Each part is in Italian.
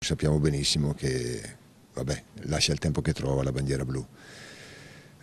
Sappiamo benissimo che vabbè, lascia il tempo che trova la bandiera blu.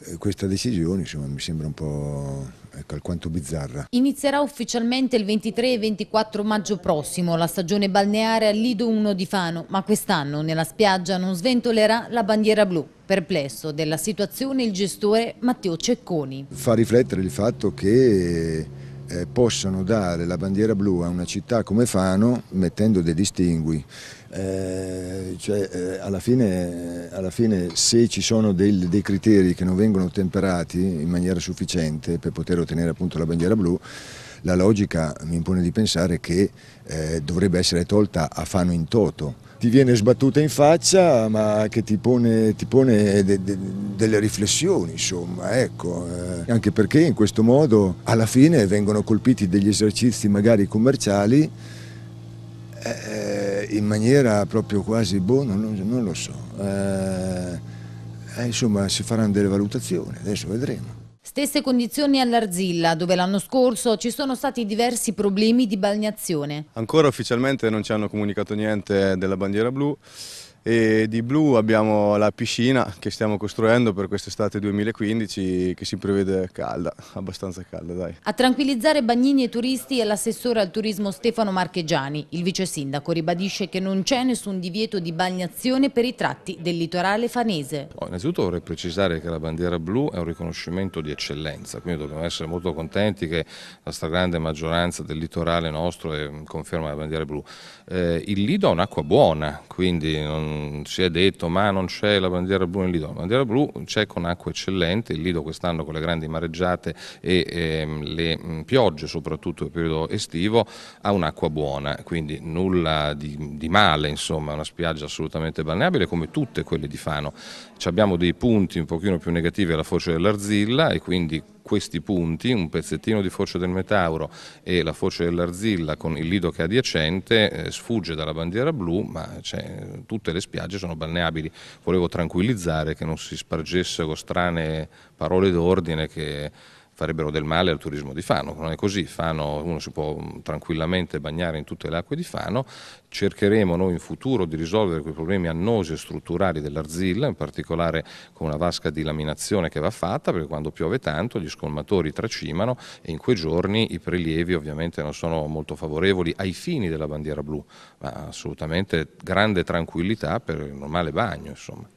Eh, questa decisione insomma, mi sembra un po' ecco, alquanto bizzarra. Inizierà ufficialmente il 23 e 24 maggio prossimo la stagione balneare al Lido 1 di Fano, ma quest'anno nella spiaggia non sventolerà la bandiera blu. Perplesso della situazione il gestore Matteo Cecconi. Fa riflettere il fatto che eh, possano dare la bandiera blu a una città come Fano mettendo dei distingui. Eh, cioè, eh, alla, fine, alla, fine, se ci sono del, dei criteri che non vengono temperati in maniera sufficiente per poter ottenere appunto la bandiera blu, la logica mi impone di pensare che eh, dovrebbe essere tolta a Fano in toto ti viene sbattuta in faccia ma che ti pone, ti pone de, de, delle riflessioni insomma ecco eh. anche perché in questo modo alla fine vengono colpiti degli esercizi magari commerciali eh, in maniera proprio quasi boh non, non lo so eh. eh, insomma si faranno delle valutazioni adesso vedremo Stesse condizioni all'Arzilla, dove l'anno scorso ci sono stati diversi problemi di balneazione. Ancora ufficialmente non ci hanno comunicato niente della bandiera blu, e di blu abbiamo la piscina che stiamo costruendo per quest'estate 2015 che si prevede calda, abbastanza calda dai. A tranquillizzare bagnini e turisti è l'assessore al turismo Stefano Marchegiani. Il vice sindaco ribadisce che non c'è nessun divieto di bagnazione per i tratti del litorale fanese. Oh, innanzitutto vorrei precisare che la bandiera blu è un riconoscimento di eccellenza, quindi dobbiamo essere molto contenti che la stragrande maggioranza del litorale nostro eh, conferma la bandiera blu. Eh, il Lido ha un'acqua buona, quindi non si è detto ma non c'è la bandiera blu nel Lido, la bandiera blu c'è con acqua eccellente, il Lido quest'anno con le grandi mareggiate e ehm, le mh, piogge soprattutto nel periodo estivo ha un'acqua buona, quindi nulla di, di male, insomma una spiaggia assolutamente balneabile come tutte quelle di Fano. Ci abbiamo dei punti un pochino più negativi alla foce dell'Arzilla e quindi questi punti, un pezzettino di foce del Metauro e la foce dell'Arzilla con il lido che è adiacente, eh, sfugge dalla bandiera blu, ma cioè, tutte le spiagge sono balneabili. Volevo tranquillizzare che non si spargessero strane parole d'ordine che farebbero del male al turismo di Fano, non è così, Fano, uno si può mm, tranquillamente bagnare in tutte le acque di Fano, cercheremo noi in futuro di risolvere quei problemi annosi e strutturali dell'Arzilla, in particolare con una vasca di laminazione che va fatta, perché quando piove tanto gli scolmatori tracimano e in quei giorni i prelievi ovviamente non sono molto favorevoli ai fini della bandiera blu, ma assolutamente grande tranquillità per il normale bagno. Insomma.